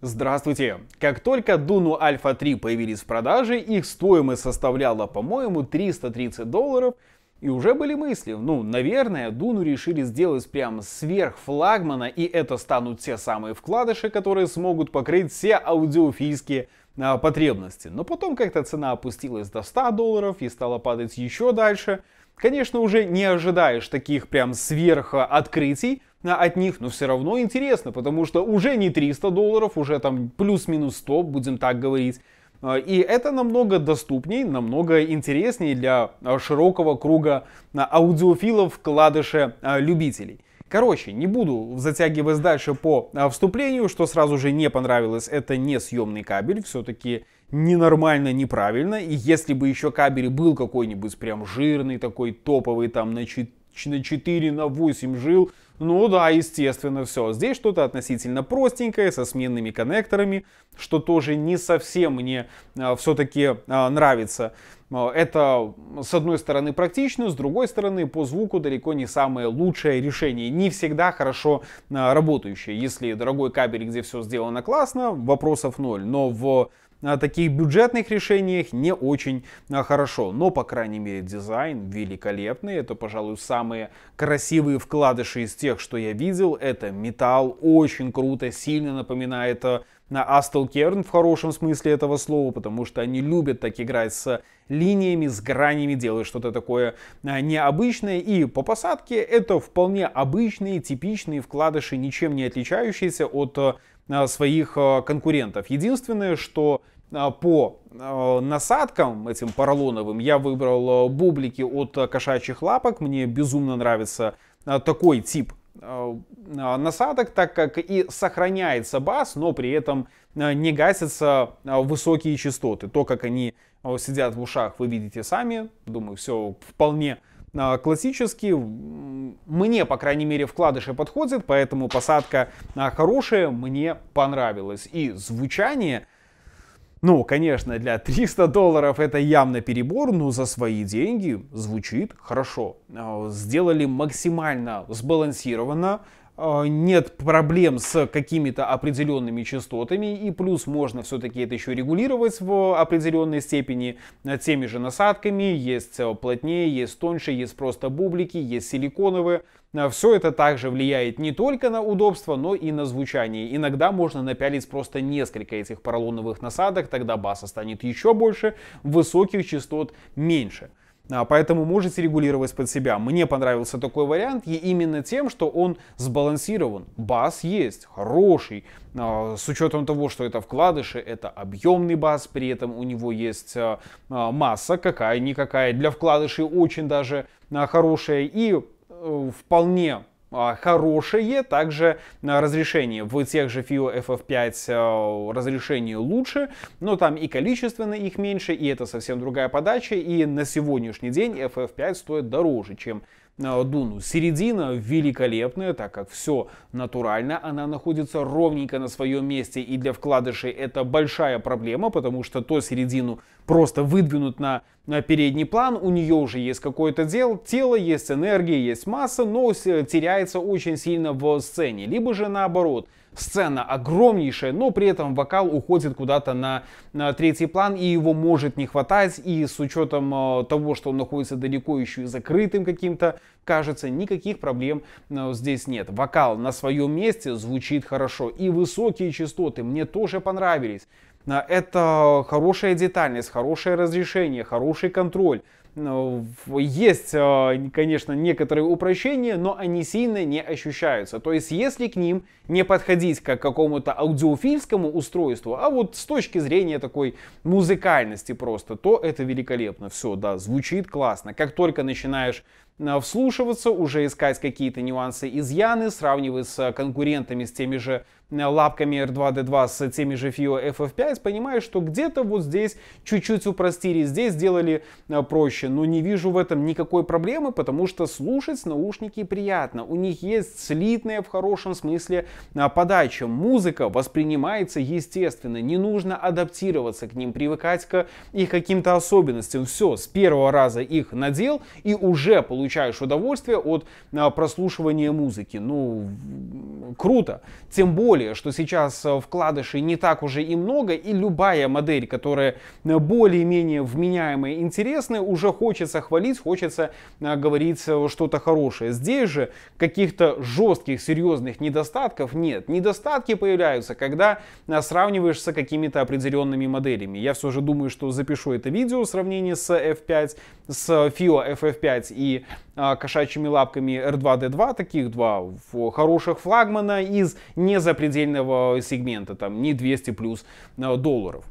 Здравствуйте! Как только Дуну Альфа-3 появились в продаже, их стоимость составляла, по-моему, 330 долларов, и уже были мысли, ну, наверное, Дуну решили сделать прям сверх флагмана, и это станут те самые вкладыши, которые смогут покрыть все аудиофильские а, потребности. Но потом как-то цена опустилась до 100 долларов и стала падать еще дальше. Конечно, уже не ожидаешь таких прям сверх открытий, от них, но все равно интересно, потому что уже не 300 долларов, уже там плюс-минус 100, будем так говорить. А, и это намного доступней, намного интереснее для а, широкого круга а, аудиофилов, вкладыша любителей. Короче, не буду затягивать дальше по вступлению, что сразу же не понравилось, это не съемный кабель, все-таки ненормально, неправильно. И если бы еще кабель был какой-нибудь прям жирный, такой топовый, там на 4, на 4, на 8 жил, ну да, естественно, все. Здесь что-то относительно простенькое, со сменными коннекторами, что тоже не совсем мне а, все-таки а, нравится. Э, это, с одной стороны, практично, с другой стороны, по звуку далеко не самое лучшее решение, не всегда хорошо э, работающее. Если дорогой кабель, где все сделано классно, вопросов ноль, но в э, таких бюджетных решениях не очень хорошо. Но, по крайней мере, дизайн великолепный. Это, пожалуй, самые красивые вкладыши из тех, что я видел. Это металл, очень круто, сильно напоминает на Астел Керн в хорошем смысле этого слова, потому что они любят так играть с линиями, с гранями, делают что-то такое а, необычное. И по посадке это вполне обычные, типичные вкладыши, ничем не отличающиеся от а, своих а, конкурентов. Единственное, что по насадкам этим поролоновым я выбрал бублики от кошачьих лапок. Мне безумно нравится такой тип Э, а, насадок, так как и сохраняется бас, но при этом э, не гасятся э, высокие частоты. То, как они сидят в ушах, вы видите сами. Думаю, все вполне классический. Мне, по крайней мере, вкладыши подходит, поэтому посадка хорошая, мне понравилась. И звучание ну, конечно, для 300 долларов это явно перебор, но за свои деньги звучит хорошо. Э, сделали максимально сбалансированно, а, нет проблем с какими-то определенными частотами, и плюс можно все-таки это еще регулировать в определенной степени теми же насадками, есть плотнее, есть тоньше, есть просто бублики, есть силиконовые. А, Все это также влияет не только на удобство, но и на звучание. Иногда можно напялить просто несколько этих поролоновых насадок, тогда баса станет еще больше, высоких частот меньше. А, поэтому можете регулировать под себя. Мне понравился такой вариант и именно тем, что он сбалансирован. Бас есть, хороший, а, с учетом того, что это вкладыши, это объемный бас, при этом у него есть а, масса какая-никакая, для вкладышей очень даже хорошая и э, вполне а, хорошие, также а, разрешение в тех же FIO FF5 э, разрешение лучше, но там и количественно их меньше, и это совсем другая подача, и на сегодняшний день FF5 стоит дороже, чем Э, дуну. Середина великолепная, так как все натурально, она находится ровненько на своем месте, и для вкладышей это большая проблема, потому что то середину просто выдвинут на, на передний план, у нее уже есть какое-то дело, тело, есть энергия, есть масса, но теряется очень сильно в сцене. Либо же наоборот, сцена огромнейшая, но при этом вокал уходит куда-то на, на третий план, и его может не хватать, и с учетом э, того, что он находится далеко еще и закрытым каким-то, кажется, никаких проблем э, здесь нет. Вокал на своем месте звучит хорошо, и высокие частоты мне тоже понравились. Э, это хорошая детальность, хорошее разрешение, хороший контроль. Э, есть, э, конечно, некоторые упрощения, но они сильно не ощущаются. То есть, если к ним не подходить как к какому-то аудиофильскому устройству, а вот с точки зрения такой музыкальности просто, то это великолепно. Все, да, звучит классно. Как только начинаешь э, вслушиваться, уже искать какие-то нюансы изъяны, сравнивать с конкурентами, с теми же лапками R2D2 с теми же FIO FF5, понимаю, что где-то вот здесь чуть-чуть упростили, здесь сделали э, проще. Но не вижу в этом никакой проблемы, потому что слушать наушники приятно. У них есть слитная в хорошем смысле э, подача. Музыка воспринимается естественно. Не нужно адаптироваться к ним, привыкать к их каким-то особенностям. Все, с первого раза их надел и уже получаешь удовольствие от э, прослушивания музыки. Ну, круто. Тем более более, что сейчас э, вкладышей не так уже и много, и любая модель, которая э, более-менее вменяемая и интересная, уже хочется хвалить, хочется э, говорить что-то хорошее. Здесь же каких-то жестких, серьезных недостатков нет. Недостатки появляются, когда сравниваешься с какими-то определенными моделями. Я все же думаю, что запишу это видео, сравнение с F5, с FIO FF5 и а, кошачьими лапками R2D2, таких два хороших флагмана из незапредельного сегмента, там не 200 плюс э, долларов.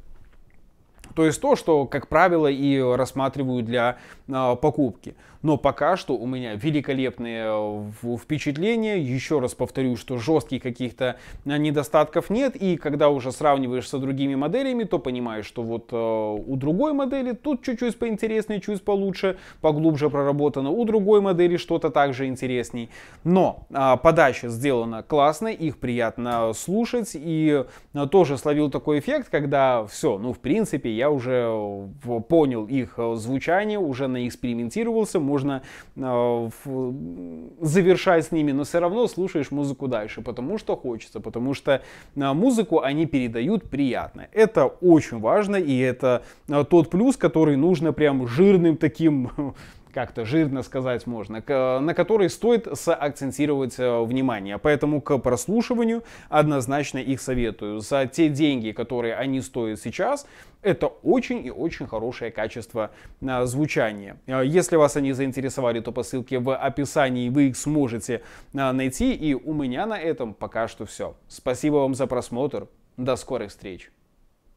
То есть то, что, как правило, и рассматриваю для а, покупки. Но пока что у меня великолепные э, впечатления. Еще раз повторю, что жестких каких-то э, недостатков нет. И когда уже сравниваешь со другими моделями, то понимаешь, что вот а, у другой модели тут чуть-чуть поинтереснее, чуть получше, поглубже проработано. У другой модели что-то также интересней. Но а, подача сделана классно, их приятно слушать. И тоже словил такой эффект, когда все, ну в принципе я уже э, понял их э, звучание, уже наэкспериментировался, можно э, завершать с ними, но все равно слушаешь музыку дальше, потому что хочется, потому что музыку они передают приятно. Это очень важно, и это тот плюс, который нужно прям жирным таким как-то жирно сказать можно, на которые стоит соакцентировать э, внимание. Поэтому к прослушиванию однозначно их советую. За те деньги, которые они стоят сейчас, это очень и очень хорошее качество э, звучания. Э, если вас они заинтересовали, то по ссылке в описании вы их сможете найти. И у меня на этом пока что все. Спасибо вам за просмотр. До скорых встреч!